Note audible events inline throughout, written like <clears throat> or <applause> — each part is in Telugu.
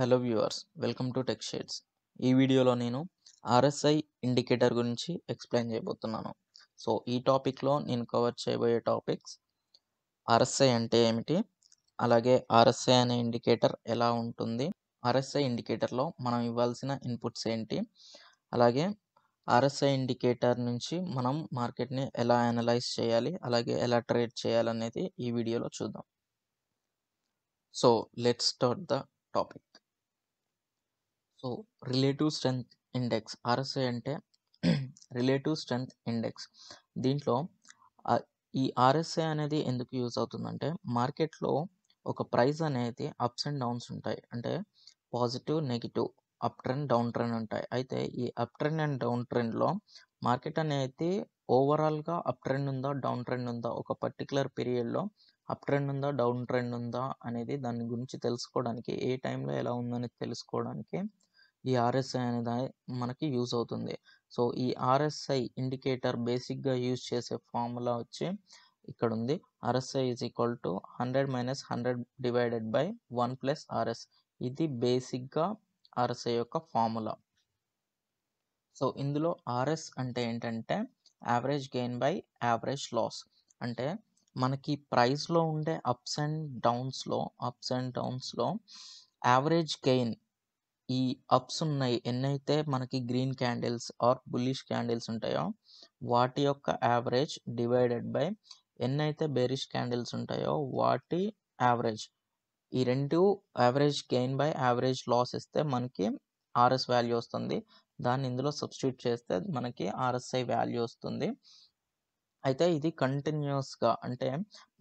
hello viewers welcome to tech shades ఈ వీడియోలో నేను ఆర్ఎస్ఐ ఇండికేటర్ గురించి ఎక్స్ప్లెయిన్ చేయబోతున్నాను సో ఈ టాపిక్లో నేను కవర్ చేయబోయే టాపిక్స్ ఆర్ఎస్ఐ అంటే ఏమిటి అలాగే ఆర్ఎస్ఐ అనే ఇండికేటర్ ఎలా ఉంటుంది ఆర్ఎస్ఐ ఇండికేటర్లో మనం ఇవ్వాల్సిన ఇన్పుట్స్ ఏంటి అలాగే ఆర్ఎస్ఐ ఇండికేటర్ నుంచి మనం మార్కెట్ని ఎలా అనలైజ్ చేయాలి అలాగే ఎలా ట్రేడ్ చేయాలనేది ఈ వీడియోలో చూద్దాం so let's start the topic so relative strength index RSI అంటే <clears throat> రిలేటివ్ స్ట్రెంత్ ఇండెక్స్ దీంట్లో ఈ ఆర్ఎస్ఐ అనేది ఎందుకు యూజ్ అవుతుందంటే మార్కెట్లో ఒక ప్రైస్ అనేది అప్స్ అండ్ డౌన్స్ ఉంటాయి అంటే positive negative up trend down trend ఉంటాయి అయితే ఈ అప్ ట్రెండ్ అండ్ డౌన్ ట్రెండ్లో మార్కెట్ అనేది ఓవరాల్గా అప్ ట్రెండ్ ఉందా డౌన్ ట్రెండ్ ఉందా ఒక పర్టికులర్ పీరియడ్లో అప్ ట్రెండ్ ఉందా డౌన్ ట్రెండ్ ఉందా అనేది దాని గురించి తెలుసుకోవడానికి ఏ టైంలో ఎలా ఉందని తెలుసుకోవడానికి ఈ ఆర్ఎస్ఐ అనేది మనకి యూజ్ అవుతుంది సో ఈ ఆర్ఎస్ఐ ఇండికేటర్ బేసిక్గా యూజ్ చేసే ఫార్ములా వచ్చి ఇక్కడ ఉంది RSI is equal to hundred minus hundred divided by one plus RS ఇది బేసిక్గా ఆర్ఎస్ఐ యొక్క ఫార్ములా సో ఇందులో ఆర్ఎస్ అంటే ఏంటంటే average gain by average loss అంటే మనకి ప్రైస్లో ఉండే అప్స్ అండ్ డౌన్స్లో అప్స్ అండ్ డౌన్స్లో యావరేజ్ గెయిన్ ఈ అప్స్ ఉన్నాయి ఎన్నైతే మనకి green candles or bullish candles ఉంటాయో వాటి యొక్క యావరేజ్ డివైడెడ్ బై ఎన్నైతే బేరిష్ క్యాండిల్స్ ఉంటాయో వాటి యావరేజ్ ఈ రెండు average gain by average loss ఇస్తే మనకి ఆర్ఎస్ వాల్యూ వస్తుంది దాన్ని ఇందులో సబ్స్టిట్యూట్ చేస్తే మనకి ఆర్ఎస్ఐ వాల్యూ వస్తుంది అయితే ఇది కంటిన్యూస్గా అంటే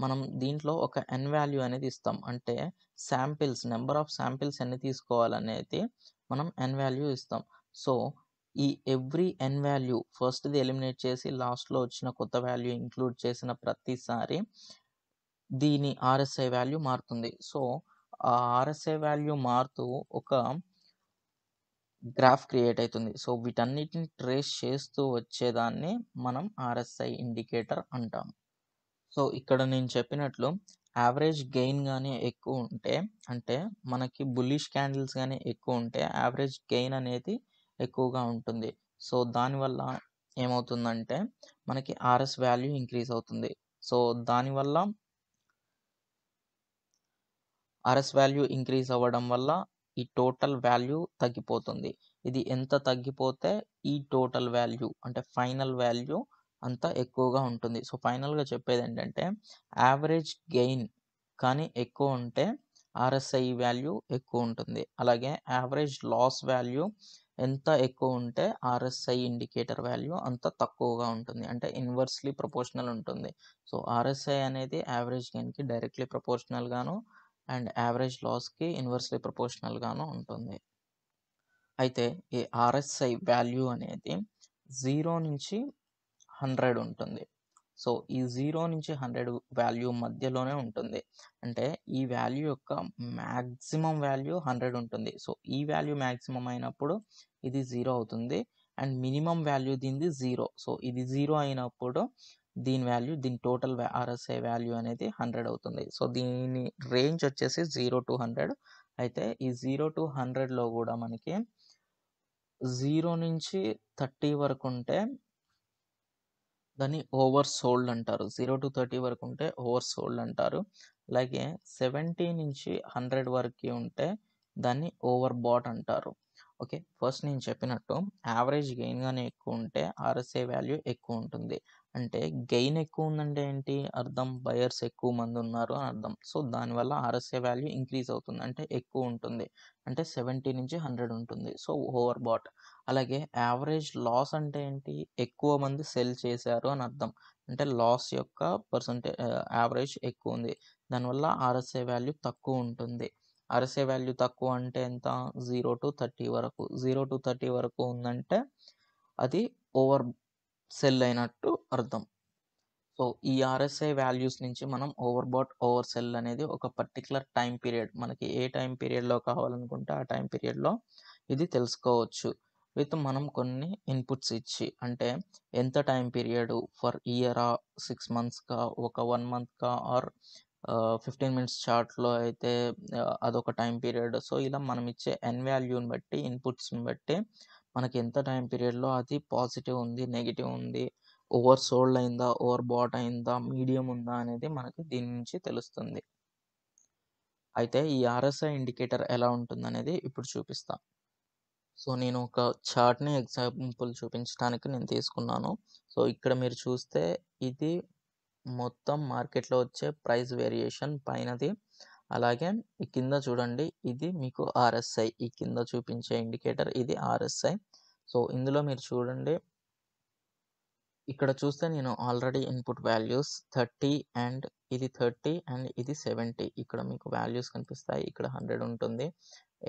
మనం దీంట్లో ఒక ఎన్ వాల్యూ అనేది ఇస్తాం అంటే శాంపిల్స్ నెంబర్ ఆఫ్ శాంపిల్స్ ఎన్ని తీసుకోవాలనేది మనం ఎన్ వాల్యూ ఇస్తాం సో ఈ ఎవ్రీ ఎన్ వాల్యూ ఫస్ట్ది ఎలిమినేట్ చేసి లాస్ట్లో వచ్చిన కొత్త వాల్యూ ఇంక్లూడ్ చేసిన ప్రతిసారి దీని ఆర్ఎస్ఐ వాల్యూ మారుతుంది సో ఆ ఆర్ఎస్ఐ వాల్యూ మారుతూ ఒక గ్రాఫ్ క్రియేట్ అవుతుంది సో వీటన్నిటిని ట్రేస్ చేస్తూ వచ్చేదాన్ని మనం ఆర్ఎస్ఐ ఇండికేటర్ అంటాం సో ఇక్కడ నేను చెప్పినట్లు యావరేజ్ గెయిన్ కానీ ఎక్కువ ఉంటే అంటే మనకి బులిష్ క్యాండిల్స్ కానీ ఎక్కువ ఉంటే యావరేజ్ గెయిన్ అనేది ఎక్కువగా ఉంటుంది సో దానివల్ల ఏమవుతుందంటే మనకి ఆర్ఎస్ వాల్యూ ఇంక్రీజ్ అవుతుంది సో దానివల్ల ఆర్ఎస్ వాల్యూ ఇంక్రీజ్ అవ్వడం వల్ల ఈ టోటల్ వాల్యూ తగ్గిపోతుంది ఇది ఎంత తగ్గిపోతే ఈ టోటల్ వాల్యూ అంటే ఫైనల్ వాల్యూ అంత ఎక్కువగా ఉంటుంది సో ఫైనల్గా చెప్పేది ఏంటంటే యావరేజ్ గెయిన్ కానీ ఎక్కువ ఉంటే ఆర్ఎస్ఐ వాల్యూ ఎక్కువ ఉంటుంది అలాగే యావరేజ్ లాస్ వాల్యూ ఎంత ఎక్కువ ఉంటే ఆర్ఎస్ఐ ఇండికేటర్ వాల్యూ అంత తక్కువగా ఉంటుంది అంటే ఇన్వర్స్లీ ప్రపోర్షనల్ ఉంటుంది సో ఆర్ఎస్ఐ అనేది యావరేజ్ గెయిన్కి డైరెక్ట్లీ ప్రపోర్షనల్గాను అండ్ యావరేజ్ లాస్కి ఇన్వర్స్లీ ప్రపోర్షనల్గాను ఉంటుంది అయితే ఈ ఆర్ఎస్ఐ వాల్యూ అనేది జీరో నుంచి హండ్రెడ్ ఉంటుంది సో ఈ జీరో నుంచి హండ్రెడ్ వాల్యూ మధ్యలోనే ఉంటుంది అంటే ఈ వాల్యూ యొక్క మ్యాక్సిమం వాల్యూ హండ్రెడ్ ఉంటుంది సో ఈ వాల్యూ మ్యాక్సిమం అయినప్పుడు ఇది జీరో అవుతుంది అండ్ మినిమం వాల్యూ దీనిది జీరో సో ఇది జీరో అయినప్పుడు దీని వాల్యూ దీని టోటల్ ఆర్ఎస్ఐ వాల్యూ అనేది హండ్రెడ్ అవుతుంది సో దీని రేంజ్ వచ్చేసి జీరో టు హండ్రెడ్ అయితే ఈ జీరో టు హండ్రెడ్లో కూడా మనకి జీరో నుంచి థర్టీ వరకు ఉంటే దాన్ని ఓవర్ సోల్డ్ అంటారు జీరో టు థర్టీ వరకు ఉంటే ఓవర్ సోల్డ్ అంటారు అలాగే సెవెంటీ నుంచి హండ్రెడ్ వరకు ఉంటే దాన్ని ఓవర్ బాట్ అంటారు ఓకే ఫస్ట్ నేను చెప్పినట్టు యావరేజ్ గెయిన్ కానీ ఎక్కువ ఉంటే ఆర్ఎస్ఏ వాల్యూ ఎక్కువ ఉంటుంది అంటే గెయిన్ ఎక్కువ ఉందంటే ఏంటి అర్థం బయర్స్ ఎక్కువ మంది ఉన్నారు అని అర్థం సో దానివల్ల ఆర్ఎస్ఏ వాల్యూ ఇంక్రీజ్ అవుతుంది అంటే ఎక్కువ ఉంటుంది అంటే సెవెంటీ నుంచి హండ్రెడ్ ఉంటుంది సో ఓవర్ బాట్ అలాగే యావరేజ్ లాస్ అంటే ఏంటి ఎక్కువ మంది సెల్ చేశారు అని అర్థం అంటే లాస్ యొక్క పర్సంటేజ్ యావరేజ్ ఎక్కువ ఉంది దానివల్ల ఆర్ఎస్ఏ వాల్యూ తక్కువ ఉంటుంది ఆర్ఎస్ఏ వాల్యూ తక్కువ అంటే ఎంత జీరో టు థర్టీ వరకు జీరో టు థర్టీ వరకు ఉందంటే అది ఓవర్ సెల్ అయినట్టు అర్థం సో ఈ ఆర్ఎస్ఐ వాల్యూస్ నుంచి మనం ఓవర్బాట్ ఓవర్ సెల్ అనేది ఒక పర్టికులర్ టైం పీరియడ్ మనకి ఏ టైం పీరియడ్లో కావాలనుకుంటే ఆ టైం పీరియడ్లో ఇది తెలుసుకోవచ్చు విత్ మనం కొన్ని ఇన్పుట్స్ ఇచ్చి అంటే ఎంత టైం పీరియడ్ ఫర్ ఇయరా సిక్స్ మంత్స్కా ఒక వన్ మంత్కా ఆర్ ఫిఫ్టీన్ మినిట్స్ చార్ట్లో అయితే అదొక టైం పీరియడ్ సో ఇలా మనం ఇచ్చే ఎన్ వాల్యూని బట్టి ఇన్పుట్స్ని బట్టి మనకి ఎంత టైం పీరియడ్లో అది పాజిటివ్ ఉంది నెగిటివ్ ఉంది ఓవర్ సోల్డ్ అయిందా ఓవర్ బాట్ అయిందా మీడియం ఉందా అనేది మనకి దీని నుంచి తెలుస్తుంది అయితే ఈ ఆర్ఎస్ఐ ఇండికేటర్ ఎలా ఉంటుంది అనేది ఇప్పుడు చూపిస్తా సో నేను ఒక చార్ట్ని ఎగ్జాంపుల్ చూపించడానికి నేను తీసుకున్నాను సో ఇక్కడ మీరు చూస్తే ఇది మొత్తం మార్కెట్లో వచ్చే ప్రైస్ వేరియేషన్ పైనది అలాగే ఈ కింద చూడండి ఇది మీకు ఆర్ఎస్ఐ ఈ కింద చూపించే ఇండికేటర్ ఇది ఆర్ఎస్ఐ సో ఇందులో మీరు చూడండి ఇక్కడ చూస్తే నేను already input values thirty and ఇది థర్టీ అండ్ ఇది సెవెంటీ ఇక్కడ మీకు వాల్యూస్ కనిపిస్తాయి ఇక్కడ హండ్రెడ్ ఉంటుంది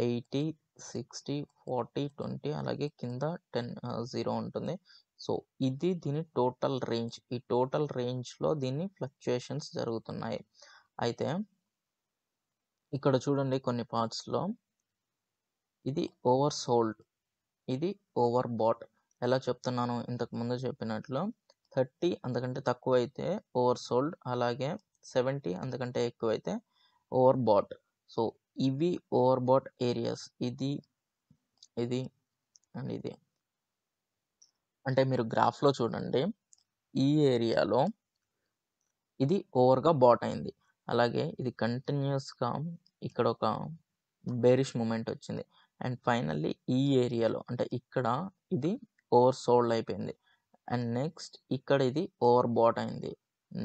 ఎయిటీ సిక్స్టీ ఫార్టీ ట్వంటీ అలాగే కింద టెన్ జీరో ఉంటుంది సో ఇది దీని టోటల్ రేంజ్ ఈ టోటల్ రేంజ్లో దీన్ని ఫ్లక్చుయేషన్స్ జరుగుతున్నాయి అయితే ఇక్కడ చూడండి కొన్ని పార్ట్స్లో ఇది ఓవర్ సోల్డ్ ఇది ఓవర్ బాట్ ఎలా చెప్తున్నాను ఇంతకు ముందు చెప్పినట్లు థర్టీ అంతకంటే తక్కువ అయితే ఓవర్ సోల్డ్ అలాగే సెవెంటీ అంతకంటే ఎక్కువ అయితే ఓవర్ బాట్ సో ఇవి ఓవర్ బాట్ ఏరియాస్ ఇది ఇది అండ్ ఇది అంటే మీరు గ్రాఫ్లో చూడండి ఈ ఏరియాలో ఇది ఓవర్గా బాట్ అయింది అలాగే ఇది కంటిన్యూస్గా ఇక్కడ ఒక బేరిష్ మూమెంట్ వచ్చింది అండ్ ఫైనల్లీ ఈ ఏరియాలో అంటే ఇక్కడ ఇది ఓవర్ సోల్డ్ అయిపోయింది అండ్ నెక్స్ట్ ఇక్కడ ఇది ఓవర్ బాట్ అయింది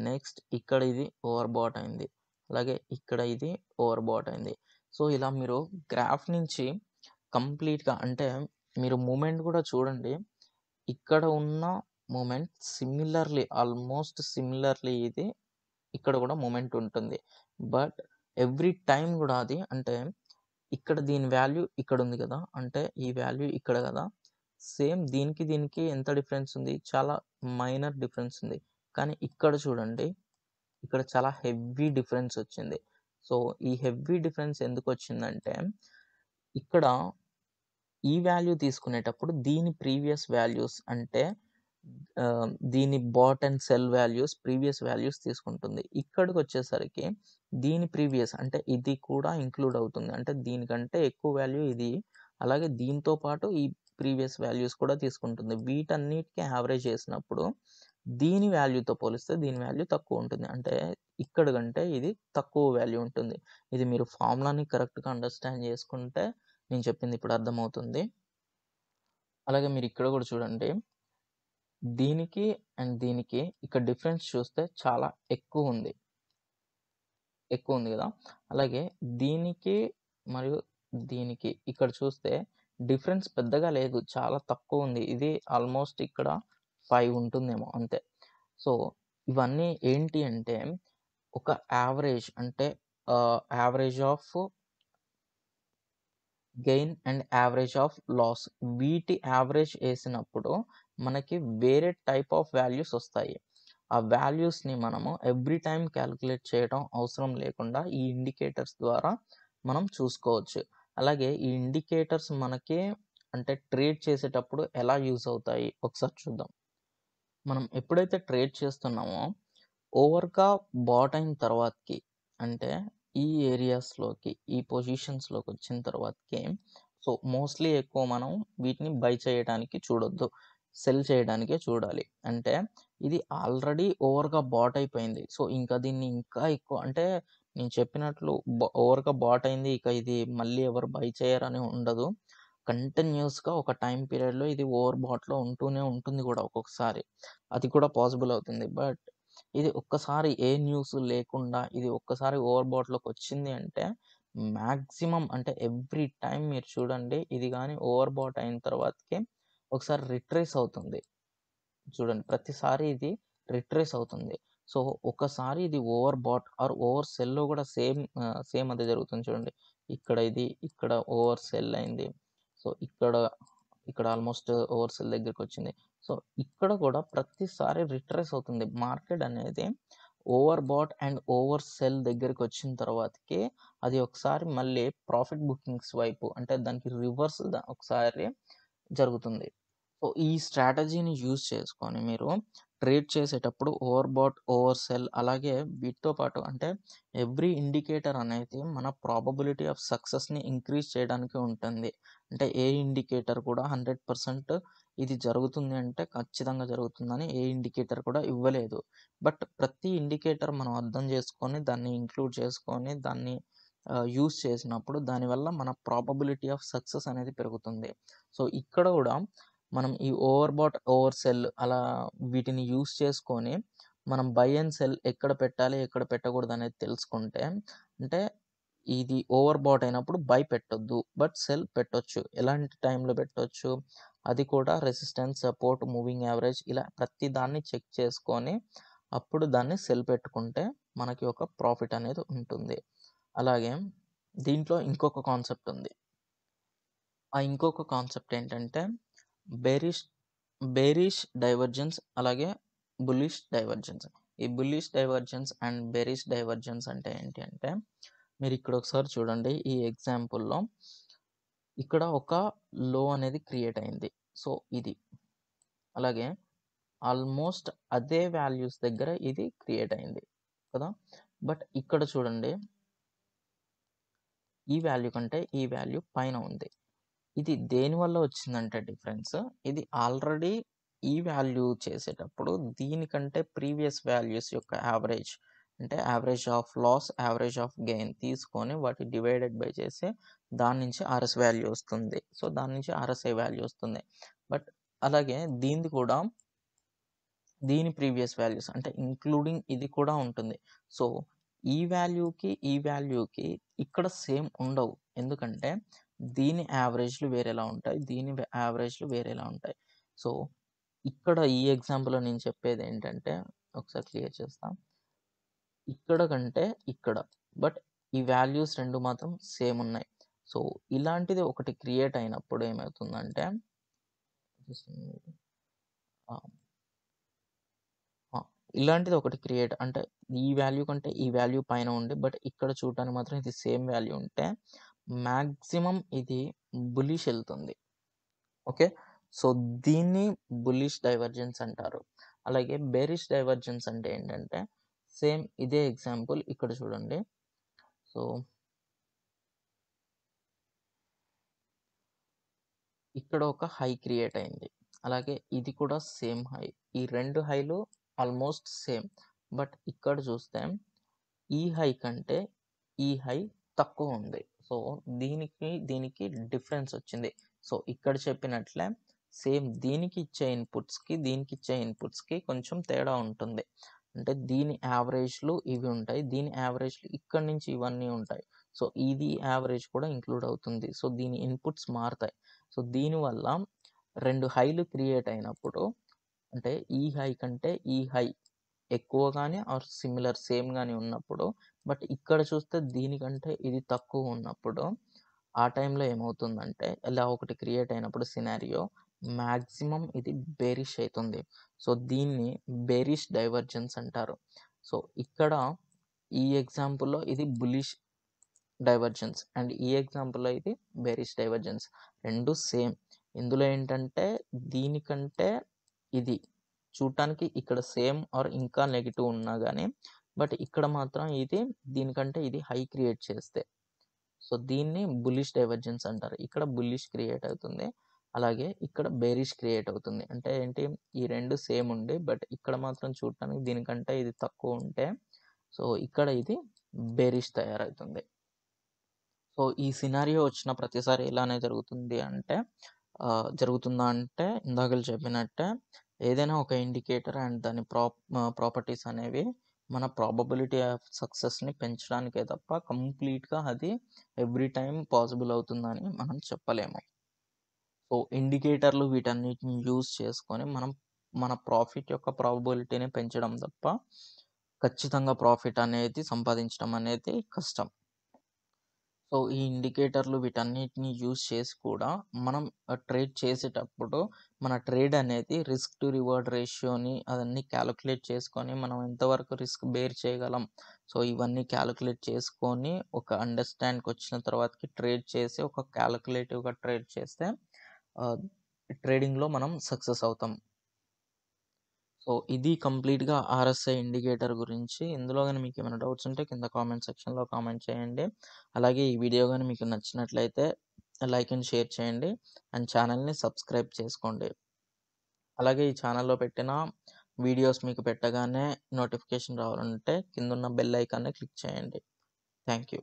నెక్స్ట్ ఇక్కడ ఇది ఓవర్ బాట్ అయింది అలాగే ఇక్కడ ఇది ఓవర్ బాట్ అయింది సో ఇలా మీరు గ్రాఫ్ నుంచి కంప్లీట్గా అంటే మీరు మూమెంట్ కూడా చూడండి ఇక్కడ ఉన్న మూమెంట్ సిమిలర్లీ ఆల్మోస్ట్ సిమిలర్లీ ఇది ఇక్కడ కూడా మూమెంట్ ఉంటుంది బట్ ఎవ్రీ టైం కూడా అది అంటే ఇక్కడ దీని వాల్యూ ఇక్కడ ఉంది కదా అంటే ఈ వాల్యూ ఇక్కడ కదా సేమ్ దీనికి దీనికి ఎంత డిఫరెన్స్ ఉంది చాలా మైనర్ డిఫరెన్స్ ఉంది కానీ ఇక్కడ చూడండి ఇక్కడ చాలా హెవీ డిఫరెన్స్ వచ్చింది సో ఈ హెవీ డిఫరెన్స్ ఎందుకు వచ్చిందంటే ఇక్కడ ఈ వాల్యూ తీసుకునేటప్పుడు దీని ప్రీవియస్ వాల్యూస్ అంటే దీని bought and sell values previous values తీసుకుంటుంది ఇక్కడికి వచ్చేసరికి దీని ప్రీవియస్ అంటే ఇది కూడా ఇంక్లూడ్ అవుతుంది అంటే దీనికంటే ఎక్కువ వాల్యూ ఇది అలాగే దీంతో పాటు ఈ ప్రీవియస్ వాల్యూస్ కూడా తీసుకుంటుంది వీటన్నిటికీ యావరేజ్ చేసినప్పుడు దీని వాల్యూతో పోలిస్తే దీని వాల్యూ తక్కువ ఉంటుంది అంటే ఇక్కడ కంటే ఇది తక్కువ వాల్యూ ఉంటుంది ఇది మీరు ఫార్ములాని కరెక్ట్గా అండర్స్టాండ్ చేసుకుంటే నేను చెప్పింది ఇప్పుడు అర్థమవుతుంది అలాగే మీరు ఇక్కడ కూడా చూడండి దీనికి అండ్ దీనికి ఇక్కడ డిఫరెన్స్ చూస్తే చాలా ఎక్కువ ఉంది ఎక్కువ ఉంది కదా అలాగే దీనికి మరియు దీనికి ఇక్కడ చూస్తే డిఫరెన్స్ పెద్దగా లేదు చాలా తక్కువ ఉంది ఇది ఆల్మోస్ట్ ఇక్కడ ఫైవ్ ఉంటుందేమో అంతే సో ఇవన్నీ ఏంటి అంటే ఒక యావరేజ్ అంటే average of gain and average of loss వీటి యావరేజ్ వేసినప్పుడు మనకి వేరే టైప్ ఆఫ్ వాల్యూస్ వస్తాయి ఆ వాల్యూస్ని మనము ఎవ్రీ టైం క్యాలిక్యులేట్ చేయడం అవసరం లేకుండా ఈ ఇండికేటర్స్ ద్వారా మనం చూసుకోవచ్చు అలాగే ఈ ఇండికేటర్స్ మనకి అంటే ట్రేడ్ చేసేటప్పుడు ఎలా యూజ్ అవుతాయి ఒకసారి చూద్దాం మనం ఎప్పుడైతే ట్రేడ్ చేస్తున్నామో ఓవర్గా బాట్ అయిన తర్వాతకి అంటే ఈ ఏరియాస్లోకి ఈ పొజిషన్స్లోకి వచ్చిన తర్వాతకి సో మోస్ట్లీ ఎక్కువ మనం వీటిని బై చేయడానికి చూడొద్దు సెల్ చేయడానికే చూడాలి అంటే ఇది ఆల్రెడీ ఓవర్గా బాట్ అయిపోయింది సో ఇంకా దీన్ని ఇంకా ఎక్కువ అంటే నేను చెప్పినట్లు ఓవర్గా బాట్ అయింది ఇక ఇది మళ్ళీ ఎవరు బై చేయరని ఉండదు కంటిన్యూస్గా ఒక టైం పీరియడ్లో ఇది ఓవర్ బాట్లో ఉంటూనే ఉంటుంది కూడా ఒక్కొక్కసారి అది కూడా పాసిబుల్ అవుతుంది బట్ ఇది ఒక్కసారి ఏ న్యూస్ లేకుండా ఇది ఒక్కసారి ఓవర్ బాట్లోకి వచ్చింది అంటే మ్యాక్సిమం అంటే ఎవ్రీ టైం మీరు చూడండి ఇది కానీ ఓవర్ బాట్ అయిన తర్వాతకి ఒకసారి రిట్రేస్ అవుతుంది చూడండి ప్రతిసారి ఇది రిట్రేస్ అవుతుంది సో ఒకసారి ఇది ఓవర్ బాట్ ఆర్ ఓవర్ సెల్లో కూడా సేమ్ సేమ్ అదే జరుగుతుంది చూడండి ఇక్కడ ఇది ఇక్కడ ఓవర్ సెల్ అయింది సో ఇక్కడ ఇక్కడ ఆల్మోస్ట్ ఓవర్ సెల్ దగ్గరికి వచ్చింది సో ఇక్కడ కూడా ప్రతిసారి రిట్రేస్ అవుతుంది మార్కెట్ అనేది over bought and over sell దగ్గరికి వచ్చిన తర్వాతకి అది ఒకసారి మళ్ళీ ప్రాఫిట్ బుకింగ్స్ వైపు అంటే దానికి రివర్స్ ఒకసారి జరుగుతుంది సో ఈ స్ట్రాటజీని యూజ్ చేసుకొని మీరు ట్రేడ్ చేసేటప్పుడు ఓవర్ బాట్ ఓవర్ సెల్ అలాగే వీటితో పాటు అంటే ఎవ్రీ ఇండికేటర్ అనేది మన ప్రాబబిలిటీ ఆఫ్ సక్సెస్ని ఇంక్రీజ్ చేయడానికి ఉంటుంది అంటే ఏ ఇండికేటర్ కూడా హండ్రెడ్ పర్సెంట్ ఇది జరుగుతుంది అంటే ఖచ్చితంగా జరుగుతుందని ఏ ఇండికేటర్ కూడా ఇవ్వలేదు బట్ ప్రతి ఇండికేటర్ మనం అర్థం చేసుకొని దాన్ని ఇంక్లూడ్ చేసుకొని దాన్ని యూస్ చేసినప్పుడు దానివల్ల మన ప్రాబబిలిటీ ఆఫ్ సక్సెస్ అనేది పెరుగుతుంది సో ఇక్కడ కూడా మనం ఈ ఓవర్ బాట్ ఓవర్ సెల్ అలా వీటిని యూస్ చేసుకొని మనం బై అండ్ సెల్ ఎక్కడ పెట్టాలి ఎక్కడ పెట్టకూడదు అనేది తెలుసుకుంటే అంటే ఇది ఓవర్ బాట్ అయినప్పుడు బై పెట్టొద్దు బట్ సెల్ పెట్టొచ్చు ఎలాంటి టైంలో పెట్టొచ్చు అది కూడా రెసిస్టెన్స్ సపోర్ట్ మూవింగ్ యావరేజ్ ఇలా ప్రతి దాన్ని చెక్ చేసుకొని అప్పుడు దాన్ని సెల్ పెట్టుకుంటే మనకి ఒక ప్రాఫిట్ అనేది ఉంటుంది అలాగే దీంట్లో ఇంకొక కాన్సెప్ట్ ఉంది ఆ ఇంకొక కాన్సెప్ట్ ఏంటంటే బేరిష్ బేరిష్ డైవర్జెన్స్ అలాగే బుల్లిష్ డైవర్జెన్స్ ఈ bullish divergence and bearish divergence అంటే ఏంటి అంటే మీరు ఇక్కడ ఒకసారి చూడండి ఈ ఎగ్జాంపుల్లో ఇక్కడ ఒక లో అనేది క్రియేట్ అయింది సో ఇది అలాగే ఆల్మోస్ట్ అదే వాల్యూస్ దగ్గర ఇది క్రియేట్ అయింది కదా బట్ ఇక్కడ చూడండి ఈ వాల్యూ కంటే ఈ వాల్యూ పైన ఉంది ఇది దేనివల్ల వచ్చిందంటే డిఫరెన్స్ ఇది ఆల్రెడీ ఈ వాల్యూ చేసేటప్పుడు దీనికంటే ప్రీవియస్ వాల్యూస్ యొక్క యావరేజ్ అంటే average of loss average of gain తీసుకొని వాటి డివైడెడ్ బై చేసి దాని నుంచి ఆర్ఎస్ వాల్యూ వస్తుంది సో దాని నుంచి ఆర్ఎస్ఐ వాల్యూ వస్తుంది బట్ అలాగే దీనిది కూడా దీని ప్రీవియస్ వాల్యూస్ అంటే ఇంక్లూడింగ్ ఇది కూడా ఉంటుంది సో ఈ వాల్యూకి ఈ వాల్యూకి ఇక్కడ సేమ్ ఉండవు ఎందుకంటే దీని యావరేజ్లు వేరేలా ఉంటాయి దీని యావరేజ్లు వేరేలా ఉంటాయి సో ఇక్కడ ఈ ఎగ్జాంపుల్లో నేను చెప్పేది ఏంటంటే ఒకసారి క్లియర్ చేస్తాం ఇక్కడ కంటే ఇక్కడ బట్ ఈ వాల్యూస్ రెండు మాత్రం సేమ్ ఉన్నాయి సో ఇలాంటిది ఒకటి క్రియేట్ అయినప్పుడు ఏమవుతుందంటే ఇలాంటిది ఒకటి క్రియేట్ అంటే ఈ వాల్యూ కంటే ఈ వాల్యూ పైన ఉండి బట్ ఇక్కడ చూడటానికి మాత్రం ఇది సేమ్ వాల్యూ ఉంటే మ్యాక్సిమం ఇది బులిష్ వెళ్తుంది ఓకే సో దీన్ని బులిష్ డైవర్జెన్స్ అంటారు అలాగే బెరిష్ డైవర్జెన్స్ అంటే ఏంటంటే సేమ్ ఇదే ఎగ్జాంపుల్ ఇక్కడ చూడండి సో ఇక్కడ ఒక హై క్రియేట్ అయింది అలాగే ఇది కూడా సేమ్ హై ఈ రెండు హైలు ఆల్మోస్ట్ సేమ్ బట్ ఇక్కడ చూస్తే ఈ హై కంటే ఈ హై తక్కువ ఉంది సో దీనికి దీనికి డిఫరెన్స్ వచ్చింది సో ఇక్కడ చెప్పినట్లే సేమ్ దీనికి ఇచ్చే ఇన్పుట్స్కి దీనికి ఇచ్చే ఇన్పుట్స్కి కొంచెం తేడా ఉంటుంది అంటే దీని యావరేజ్లు ఇవి ఉంటాయి దీని యావరేజ్లు ఇక్కడ నుంచి ఇవన్నీ ఉంటాయి సో ఇది యావరేజ్ కూడా ఇంక్లూడ్ అవుతుంది సో దీని ఇన్పుట్స్ మారుతాయి సో దీనివల్ల రెండు హైలు క్రియేట్ అయినప్పుడు అంటే ఈ హై కంటే ఈ హై ఎక్కువగానే ఆర్ సిమిలర్ సేమ్ కానీ ఉన్నప్పుడు బట్ ఇక్కడ చూస్తే దీనికంటే ఇది తక్కువ ఉన్నప్పుడు ఆ టైంలో ఏమవుతుందంటే ఇలా ఒకటి క్రియేట్ అయినప్పుడు సినారియో మ్యాక్సిమం ఇది బేరిష్ అవుతుంది సో దీన్ని బేరిష్ డైవర్జెన్స్ అంటారు సో ఇక్కడ ఈ ఎగ్జాంపుల్లో ఇది బులిష్ డైవర్జెన్స్ అండ్ ఈ ఎగ్జాంపుల్లో ఇది బేరిష్ డైవర్జెన్స్ రెండు సేమ్ ఇందులో ఏంటంటే దీనికంటే ఇది చూడటానికి ఇక్కడ సేమ్ ఆర్ ఇంకా నెగిటివ్ ఉన్నా కానీ బట్ ఇక్కడ మాత్రం ఇది దీనికంటే ఇది హై క్రియేట్ చేస్తే సో దీన్ని బులిష్ డైవర్జెన్స్ అంటారు ఇక్కడ బులిష్ క్రియేట్ అవుతుంది అలాగే ఇక్కడ బేరిష్ క్రియేట్ అవుతుంది అంటే ఏంటి ఈ రెండు సేమ్ ఉండి బట్ ఇక్కడ మాత్రం చూడటానికి దీనికంటే ఇది తక్కువ ఉంటే సో ఇక్కడ ఇది బేరిష్ తయారవుతుంది సో ఈ సినారియో వచ్చిన ప్రతిసారి ఇలానే జరుగుతుంది అంటే జరుగుతుందా అంటే ఇందాకలు చెప్పినట్టే ఏదైనా ఒక ఇండికేటర్ అండ్ దాని ప్రాప్ ప్రాపర్టీస్ అనేవి మన ప్రాబబిలిటీ ఆఫ్ సక్సెస్ని పెంచడానికే తప్ప కంప్లీట్గా అది ఎవ్రీ టైం పాసిబుల్ అవుతుందని మనం చెప్పలేము సో ఇండికేటర్లు వీటన్నిటిని యూజ్ చేసుకొని మనం మన ప్రాఫిట్ యొక్క ప్రాబబిలిటీని పెంచడం తప్ప ఖచ్చితంగా ప్రాఫిట్ అనేది సంపాదించడం అనేది కష్టం సో ఈ ఇండికేటర్లు వీటన్నిటిని యూస్ చేసి కూడా మనం ట్రేడ్ చేసేటప్పుడు మన ట్రేడ్ అనేది రిస్క్ టు రివార్డ్ రేషియోని అవన్నీ క్యాలిక్యులేట్ చేసుకొని మనం ఎంతవరకు రిస్క్ బేర్ చేయగలం సో ఇవన్నీ క్యాలిక్యులేట్ చేసుకొని ఒక అండర్స్టాండ్కి వచ్చిన తర్వాతకి ట్రేడ్ చేసి ఒక క్యాలిక్యులేటివ్గా ట్రేడ్ చేస్తే ట్రేడింగ్లో మనం సక్సెస్ అవుతాం సో ఇది కంప్లీట్గా ఆర్ఎస్ఐ ఇండికేటర్ గురించి ఇందులో కానీ మీకు ఏమైనా డౌట్స్ ఉంటే కింద కామెంట్ సెక్షన్లో కామెంట్ చేయండి అలాగే ఈ వీడియో కానీ మీకు నచ్చినట్లయితే లైక్ అండ్ షేర్ చేయండి అండ్ ఛానల్ని సబ్స్క్రైబ్ చేసుకోండి అలాగే ఈ ఛానల్లో పెట్టిన వీడియోస్ మీకు పెట్టగానే నోటిఫికేషన్ రావాలంటే ఉన్న బెల్ ఐకాన్ని క్లిక్ చేయండి థ్యాంక్ యూ